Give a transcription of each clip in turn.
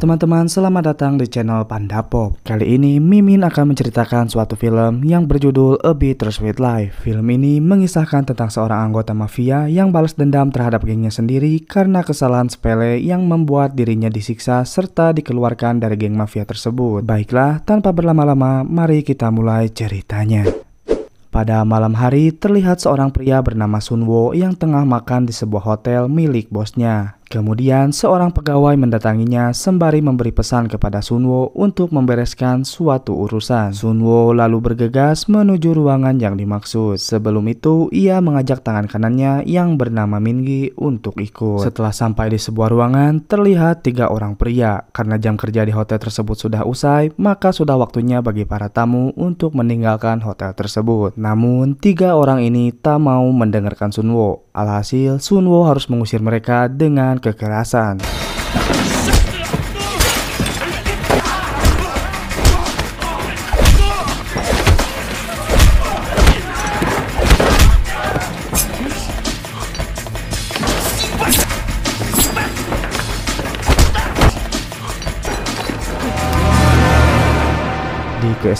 teman-teman, selamat datang di channel Panda Pop. Kali ini Mimin akan menceritakan suatu film yang berjudul A Bitter Sweet Life. Film ini mengisahkan tentang seorang anggota mafia yang balas dendam terhadap gengnya sendiri karena kesalahan sepele yang membuat dirinya disiksa serta dikeluarkan dari geng mafia tersebut. Baiklah, tanpa berlama-lama, mari kita mulai ceritanya. Pada malam hari, terlihat seorang pria bernama Sunwo yang tengah makan di sebuah hotel milik bosnya. Kemudian seorang pegawai mendatanginya sembari memberi pesan kepada Sunwo untuk membereskan suatu urusan. Sunwo lalu bergegas menuju ruangan yang dimaksud. Sebelum itu, ia mengajak tangan kanannya yang bernama Mingi untuk ikut. Setelah sampai di sebuah ruangan, terlihat tiga orang pria. Karena jam kerja di hotel tersebut sudah usai, maka sudah waktunya bagi para tamu untuk meninggalkan hotel tersebut. Namun, tiga orang ini tak mau mendengarkan Sunwo. Alhasil, Sunwo harus mengusir mereka dengan kekerasan.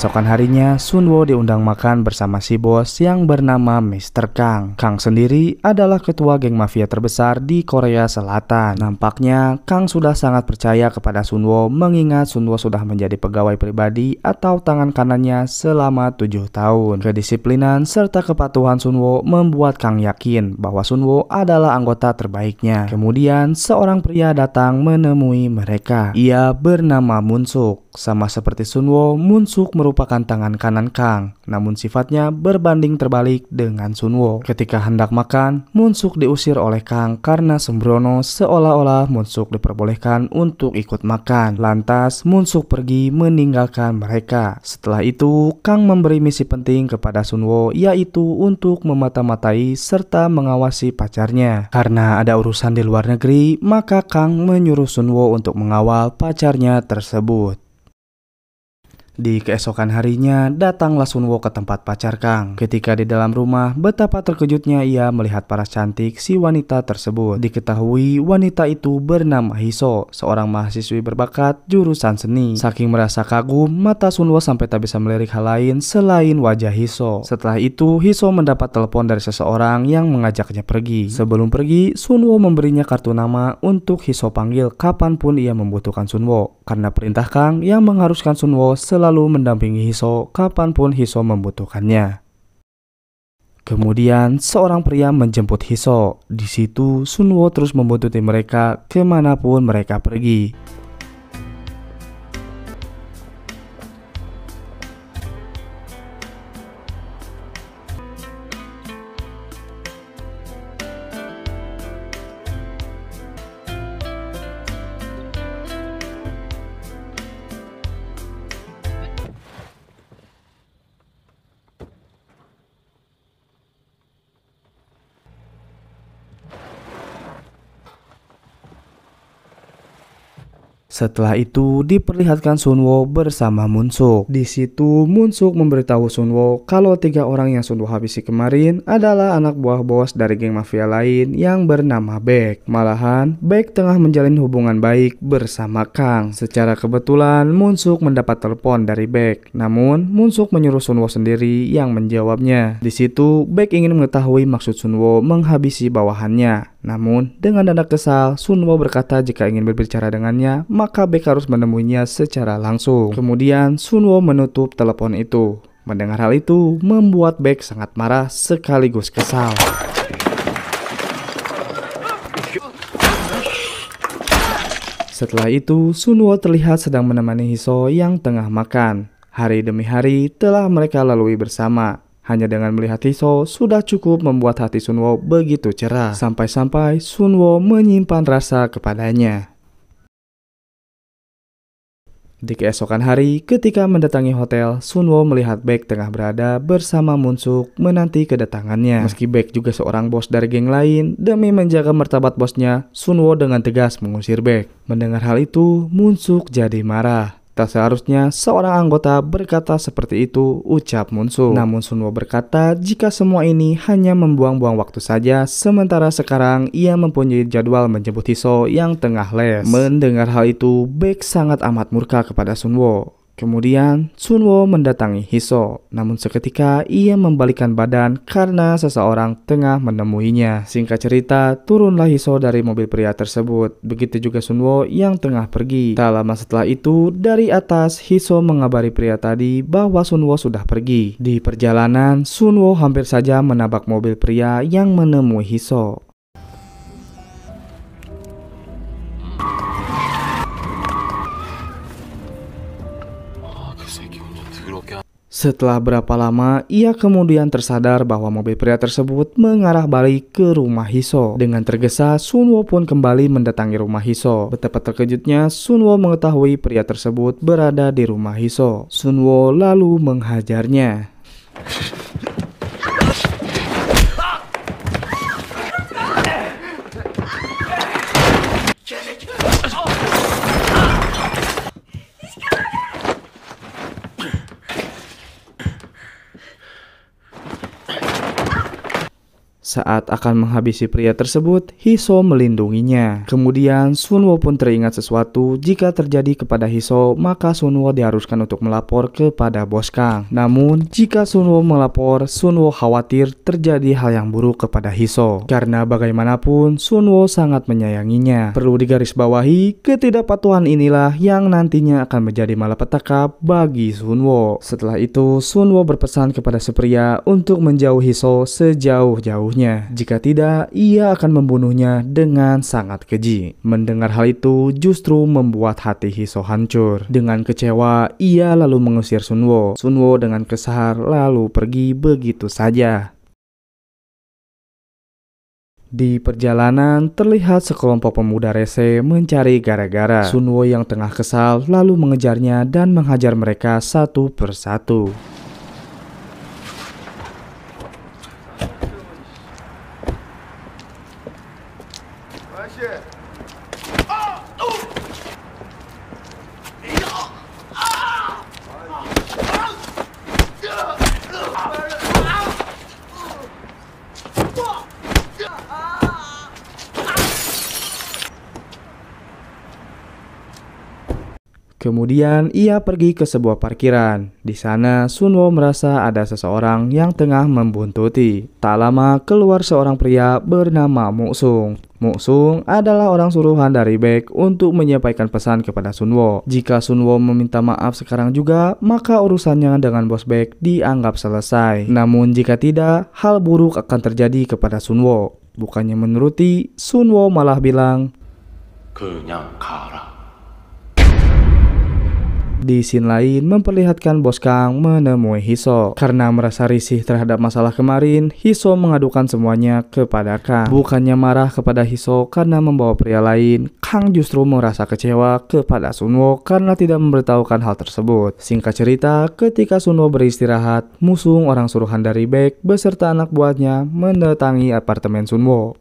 Keesokan harinya, Sunwo diundang makan bersama si bos yang bernama Mr. Kang. Kang sendiri adalah ketua geng mafia terbesar di Korea Selatan. Nampaknya, Kang sudah sangat percaya kepada Sunwo mengingat Sunwo sudah menjadi pegawai pribadi atau tangan kanannya selama tujuh tahun. Kedisiplinan serta kepatuhan Sunwo membuat Kang yakin bahwa Sunwo adalah anggota terbaiknya. Kemudian, seorang pria datang menemui mereka. Ia bernama Munsuk. Sama seperti Sunwo, Munsuk merupakan merupakan tangan kanan Kang, namun sifatnya berbanding terbalik dengan Sunwo. Ketika hendak makan, Munsuk diusir oleh Kang karena Sembrono seolah-olah Munsuk diperbolehkan untuk ikut makan. Lantas, Munsuk pergi meninggalkan mereka. Setelah itu, Kang memberi misi penting kepada Sunwo yaitu untuk memata-matai serta mengawasi pacarnya. Karena ada urusan di luar negeri, maka Kang menyuruh Sunwo untuk mengawal pacarnya tersebut. Di keesokan harinya, datanglah Sunwo ke tempat pacar Kang. Ketika di dalam rumah, betapa terkejutnya ia melihat para cantik si wanita tersebut. Diketahui wanita itu bernama Hiso, seorang mahasiswi berbakat jurusan seni. Saking merasa kagum, mata Sunwo sampai tak bisa melirik hal lain selain wajah Hiso. Setelah itu, Hiso mendapat telepon dari seseorang yang mengajaknya pergi. Sebelum pergi, Sunwo memberinya kartu nama untuk Hiso panggil kapanpun ia membutuhkan Sunwo karena perintah Kang yang mengharuskan Sunwo selalu mendampingi Hiso kapanpun Hiso membutuhkannya. Kemudian seorang pria menjemput Hiso. Di situ Sunwo terus membuntuti mereka kemanapun mereka pergi. Setelah itu diperlihatkan Sunwo bersama Munsuk. Di situ Munsuk memberitahu Sunwo kalau tiga orang yang Sunwo habisi kemarin adalah anak buah bos dari geng mafia lain yang bernama Beck. Malahan Beck tengah menjalin hubungan baik bersama Kang. Secara kebetulan Munsuk mendapat telepon dari Beck. Namun Munsuk menyuruh Sunwo sendiri yang menjawabnya. Di situ Beck ingin mengetahui maksud Sunwo menghabisi bawahannya. Namun dengan dada kesal Sunwo berkata jika ingin berbicara dengannya maka Beck harus menemuinya secara langsung. Kemudian Sunwo menutup telepon itu. Mendengar hal itu membuat Beck sangat marah sekaligus kesal. Setelah itu, Sunwo terlihat sedang menemani Hiso yang tengah makan. Hari demi hari telah mereka lalui bersama. Hanya dengan melihat Hiso sudah cukup membuat hati Sunwo begitu cerah. Sampai-sampai Sunwo menyimpan rasa kepadanya. Di keesokan hari, ketika mendatangi hotel, Sunwo melihat Baek tengah berada bersama Munsuk menanti kedatangannya. Meski Baek juga seorang bos dari geng lain, demi menjaga martabat bosnya, Sunwo dengan tegas mengusir Baek. Mendengar hal itu, Munsuk jadi marah. Tak seharusnya seorang anggota berkata seperti itu, ucap Munsu. Namun Sunwo berkata jika semua ini hanya membuang-buang waktu saja, sementara sekarang ia mempunyai jadwal menjemput Hiso yang tengah les. Mendengar hal itu, Beck sangat amat murka kepada Sunwo. Kemudian Sunwo mendatangi Hiso, namun seketika ia membalikan badan karena seseorang tengah menemuinya. Singkat cerita, turunlah Hiso dari mobil pria tersebut. Begitu juga Sunwo yang tengah pergi. Tak lama setelah itu, dari atas Hiso mengabari pria tadi bahwa Sunwo sudah pergi. Di perjalanan, Sunwo hampir saja menabrak mobil pria yang menemui Hiso. Setelah berapa lama, ia kemudian tersadar bahwa mobil pria tersebut mengarah balik ke rumah Hiso. Dengan tergesa, Sunwo pun kembali mendatangi rumah Hiso. Betapa terkejutnya, Sunwo mengetahui pria tersebut berada di rumah Hiso. Sunwo lalu menghajarnya. Saat akan menghabisi pria tersebut, Hiso melindunginya. Kemudian Sunwo pun teringat sesuatu jika terjadi kepada Hiso, maka Sunwo diharuskan untuk melapor kepada bos Kang. Namun, jika Sunwo melapor, Sunwo khawatir terjadi hal yang buruk kepada Hiso. Karena bagaimanapun, Sunwo sangat menyayanginya. Perlu digarisbawahi, ketidakpatuhan inilah yang nantinya akan menjadi malapetaka bagi Sunwo. Setelah itu, Sunwo berpesan kepada Sepria untuk menjauhi Hiso sejauh-jauhnya tubuhnya. Jika tidak, ia akan membunuhnya dengan sangat keji. Mendengar hal itu justru membuat hati Hiso hancur. Dengan kecewa, ia lalu mengusir Sunwo. Sunwo dengan kesahar lalu pergi begitu saja. Di perjalanan, terlihat sekelompok pemuda rese mencari gara-gara. Sunwo yang tengah kesal lalu mengejarnya dan menghajar mereka satu persatu. Kemudian ia pergi ke sebuah parkiran. Di sana Sunwo merasa ada seseorang yang tengah membuntuti. Tak lama keluar seorang pria bernama Muksung. Muksung adalah orang suruhan dari Baek untuk menyampaikan pesan kepada Sunwo. Jika Sunwo meminta maaf sekarang juga, maka urusannya dengan bos Baek dianggap selesai. Namun jika tidak, hal buruk akan terjadi kepada Sunwo. Bukannya menuruti, Sunwo malah bilang, Kenyang di scene lain memperlihatkan bos Kang menemui Hiso. Karena merasa risih terhadap masalah kemarin, Hiso mengadukan semuanya kepada Kang. Bukannya marah kepada Hiso karena membawa pria lain, Kang justru merasa kecewa kepada Sunwo karena tidak memberitahukan hal tersebut. Singkat cerita, ketika Sunwo beristirahat, Musung orang suruhan dari Beck beserta anak buahnya mendatangi apartemen Sunwo.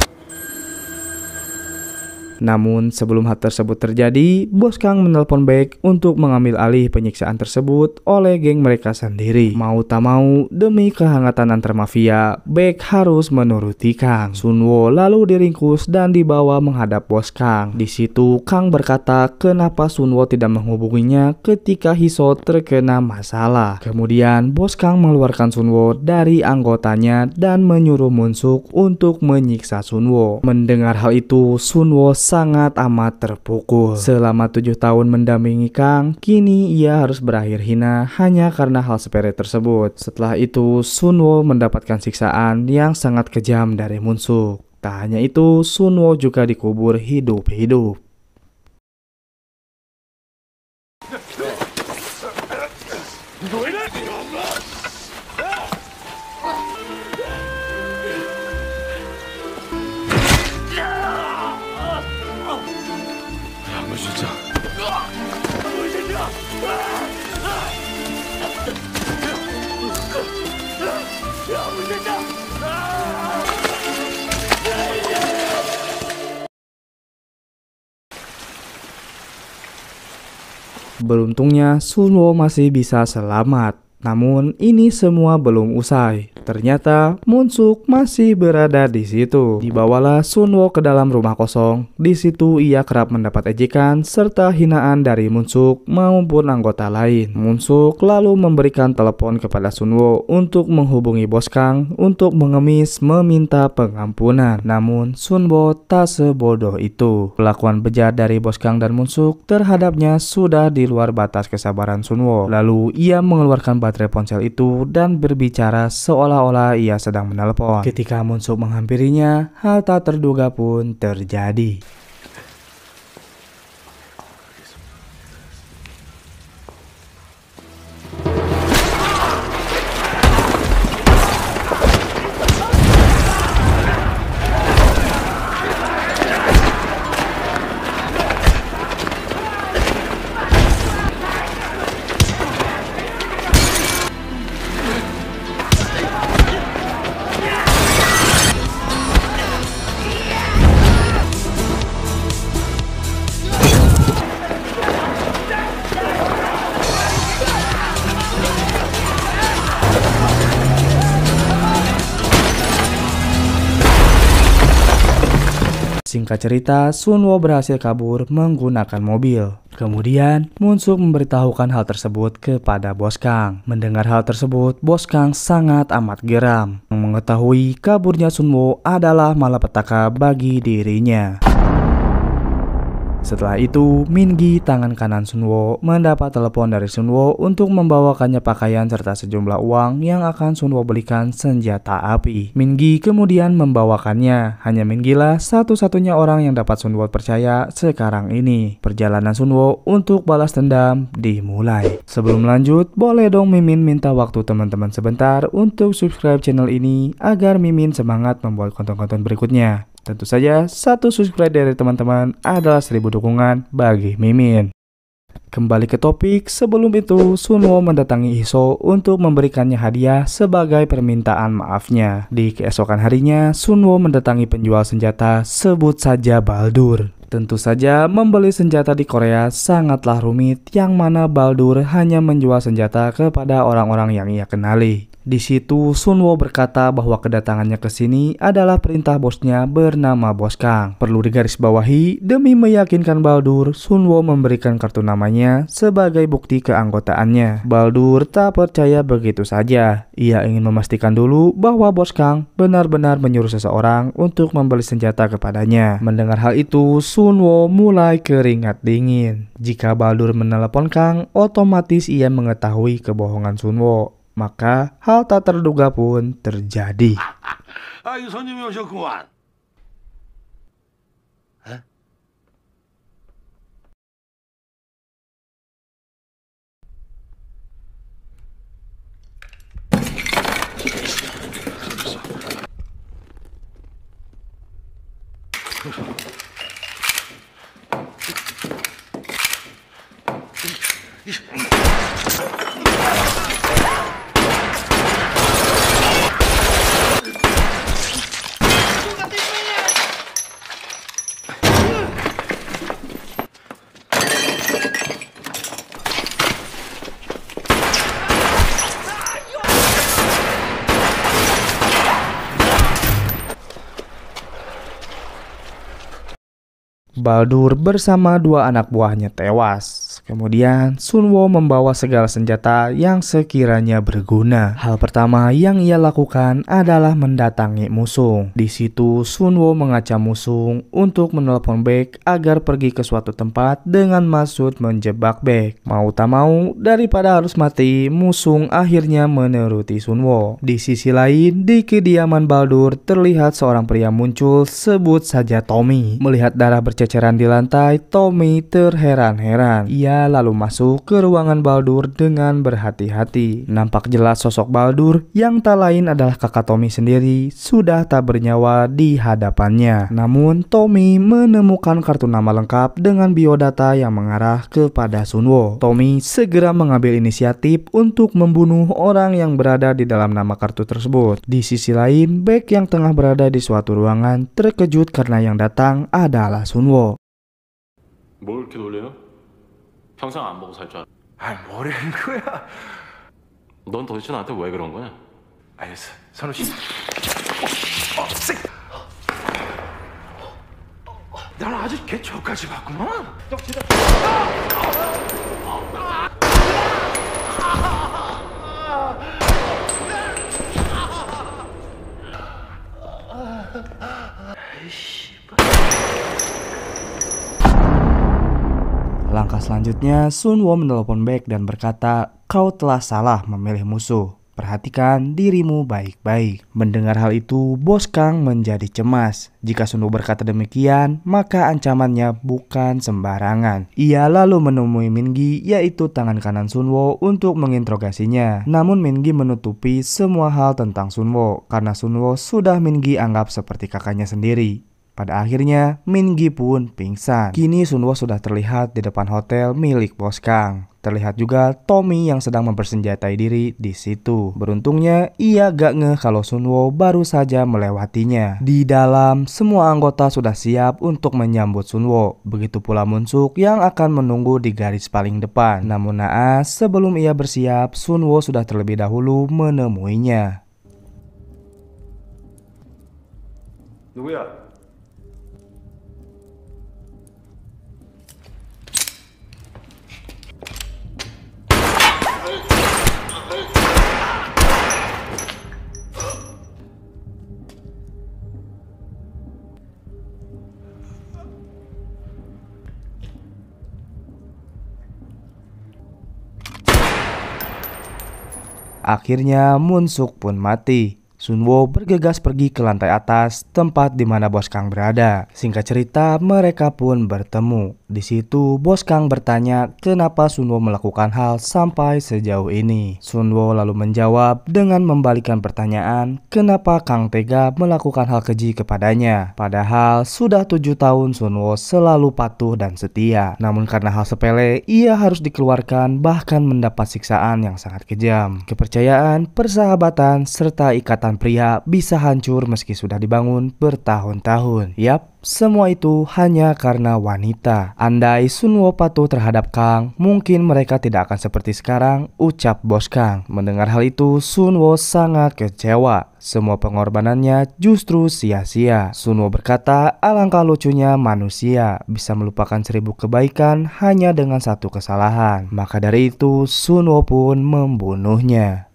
Namun sebelum hal tersebut terjadi, Bos Kang menelpon Beck untuk mengambil alih penyiksaan tersebut oleh geng mereka sendiri. Mau tak mau, demi kehangatan antar mafia, Beck harus menuruti Kang. Sunwo lalu diringkus dan dibawa menghadap Bos Kang. Di situ Kang berkata kenapa Sunwo tidak menghubunginya ketika Hiso terkena masalah. Kemudian Bos Kang mengeluarkan Sunwo dari anggotanya dan menyuruh Munsuk untuk menyiksa Sunwo. Mendengar hal itu, Sunwo sangat amat terpukul. Selama tujuh tahun mendampingi Kang, kini ia harus berakhir hina hanya karena hal sepele tersebut. Setelah itu, Sunwo mendapatkan siksaan yang sangat kejam dari Munsuk. Tak hanya itu, Sunwo juga dikubur hidup-hidup. beruntungnya Sunwo masih bisa selamat. Namun ini semua belum usai. Ternyata Munsuk masih berada di situ. Dibawalah Sunwo ke dalam rumah kosong. Di situ ia kerap mendapat ejekan serta hinaan dari Munsuk maupun anggota lain. Munsuk lalu memberikan telepon kepada Sunwo untuk menghubungi Bos Kang untuk mengemis meminta pengampunan. Namun Sunwo tak sebodoh itu. Kelakuan bejat dari Bos Kang dan Munsuk terhadapnya sudah di luar batas kesabaran Sunwo. Lalu ia mengeluarkan baterai ponsel itu dan berbicara seolah seolah-olah ia sedang menelpon. Ketika Munsuk menghampirinya, hal tak terduga pun terjadi. Singkat cerita, Sunwo berhasil kabur menggunakan mobil. Kemudian, Munsuk memberitahukan hal tersebut kepada Bos Kang. Mendengar hal tersebut, Bos Kang sangat amat geram. Mengetahui kaburnya Sunwo adalah malapetaka bagi dirinya. Setelah itu, Minggi tangan kanan Sunwo, mendapat telepon dari Sunwo untuk membawakannya pakaian serta sejumlah uang yang akan Sunwo belikan senjata api. Minggi kemudian membawakannya. Hanya Minggila satu-satunya orang yang dapat Sunwo percaya sekarang ini. Perjalanan Sunwo untuk balas dendam dimulai. Sebelum lanjut, boleh dong Mimin minta waktu teman-teman sebentar untuk subscribe channel ini agar Mimin semangat membuat konten-konten berikutnya. Tentu saja, satu subscribe dari teman-teman adalah seribu dukungan bagi Mimin. Kembali ke topik, sebelum itu Sunwo mendatangi Iso untuk memberikannya hadiah sebagai permintaan maafnya. Di keesokan harinya, Sunwo mendatangi penjual senjata sebut saja Baldur. Tentu saja membeli senjata di Korea sangatlah rumit yang mana Baldur hanya menjual senjata kepada orang-orang yang ia kenali. Di situ Sunwo berkata bahwa kedatangannya ke sini adalah perintah bosnya bernama Bos Kang. Perlu digarisbawahi, demi meyakinkan Baldur, Sunwo memberikan kartu namanya sebagai bukti keanggotaannya. Baldur tak percaya begitu saja. Ia ingin memastikan dulu bahwa Bos Kang benar-benar menyuruh seseorang untuk membeli senjata kepadanya. Mendengar hal itu, Sunwo mulai keringat dingin. Jika Baldur menelepon Kang, otomatis ia mengetahui kebohongan Sunwo maka hal tak terduga pun terjadi. Ah, ah. Baldur bersama dua anak buahnya tewas Kemudian Sunwo membawa segala senjata yang sekiranya berguna. Hal pertama yang ia lakukan adalah mendatangi Musung. Di situ Sunwo mengacam Musung untuk menelpon Baek agar pergi ke suatu tempat dengan maksud menjebak Baek. Mau tak mau daripada harus mati, Musung akhirnya menuruti Sunwo. Di sisi lain, di kediaman Baldur terlihat seorang pria muncul sebut saja Tommy. Melihat darah berceceran di lantai, Tommy terheran-heran. Ia lalu masuk ke ruangan Baldur dengan berhati-hati. Nampak jelas sosok Baldur yang tak lain adalah kakak Tommy sendiri sudah tak bernyawa di hadapannya. Namun Tommy menemukan kartu nama lengkap dengan biodata yang mengarah kepada Sunwo. Tommy segera mengambil inisiatif untuk membunuh orang yang berada di dalam nama kartu tersebut. Di sisi lain, Beck yang tengah berada di suatu ruangan terkejut karena yang datang adalah Sunwo. Boleh 평생 안 보고 살 줄 알아. 아이 뭐라는 거야? 넌 도대체 나한테 왜 그런 거야? 알겠어. 선우 씨. 어, 쌩. 어, 어, 어. 난 아주 개척까지 봤구만. 너 진짜. 아! 아! 아! 아. selanjutnya, Sunwo menelpon Baek dan berkata, kau telah salah memilih musuh. Perhatikan dirimu baik-baik. Mendengar hal itu, Bos Kang menjadi cemas. Jika Sunwo berkata demikian, maka ancamannya bukan sembarangan. Ia lalu menemui Gi, yaitu tangan kanan Sunwo, untuk menginterogasinya. Namun Gi menutupi semua hal tentang Sunwo, karena Sunwo sudah Gi anggap seperti kakaknya sendiri. Pada akhirnya, Mingi pun pingsan. Kini Sunwo sudah terlihat di depan hotel milik Bos Kang. Terlihat juga Tommy yang sedang mempersenjatai diri di situ. Beruntungnya, ia gak ngeh kalau Sunwo baru saja melewatinya. Di dalam, semua anggota sudah siap untuk menyambut Sunwo. Begitu pula Munsuk yang akan menunggu di garis paling depan. Namun naas, sebelum ia bersiap, Sunwo sudah terlebih dahulu menemuinya. Nuya. Akhirnya Suk pun mati. Sunwo bergegas pergi ke lantai atas, tempat di mana bos Kang berada. Singkat cerita, mereka pun bertemu. Di situ, bos Kang bertanya kenapa Sunwo melakukan hal sampai sejauh ini. Sunwo lalu menjawab dengan membalikan pertanyaan kenapa Kang tega melakukan hal keji kepadanya. Padahal sudah tujuh tahun Sunwo selalu patuh dan setia. Namun karena hal sepele, ia harus dikeluarkan bahkan mendapat siksaan yang sangat kejam. Kepercayaan, persahabatan, serta ikatan pria bisa hancur meski sudah dibangun bertahun-tahun. Yap, semua itu hanya karena wanita. Andai Sunwo patuh terhadap Kang, mungkin mereka tidak akan seperti sekarang, ucap bos Kang. Mendengar hal itu, Sunwo sangat kecewa. Semua pengorbanannya justru sia-sia. Sunwo berkata, alangkah lucunya manusia bisa melupakan seribu kebaikan hanya dengan satu kesalahan. Maka dari itu, Sunwo pun membunuhnya.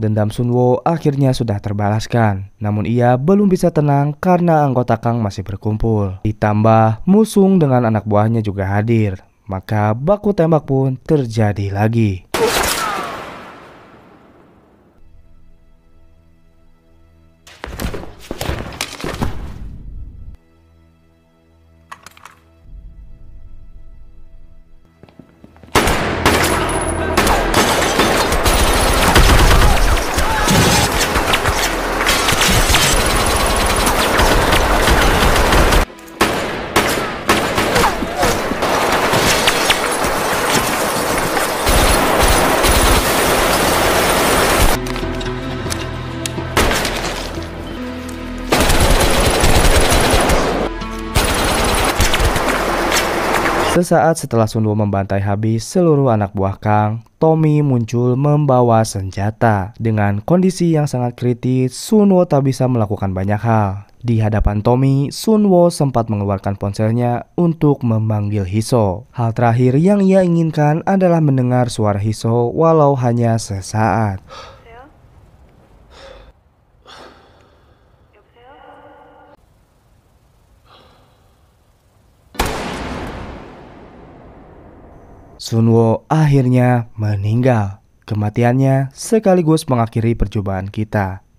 Dendam Sunwo akhirnya sudah terbalaskan, namun ia belum bisa tenang karena anggota Kang masih berkumpul. Ditambah Musung dengan anak buahnya juga hadir, maka baku tembak pun terjadi lagi. Sesaat setelah Sunwo membantai habis seluruh anak buah Kang, Tommy muncul membawa senjata. Dengan kondisi yang sangat kritis, Sunwo tak bisa melakukan banyak hal. Di hadapan Tommy, Sunwo sempat mengeluarkan ponselnya untuk memanggil Hiso. Hal terakhir yang ia inginkan adalah mendengar suara Hiso walau hanya sesaat. Sunwo akhirnya meninggal. Kematiannya sekaligus mengakhiri percobaan kita.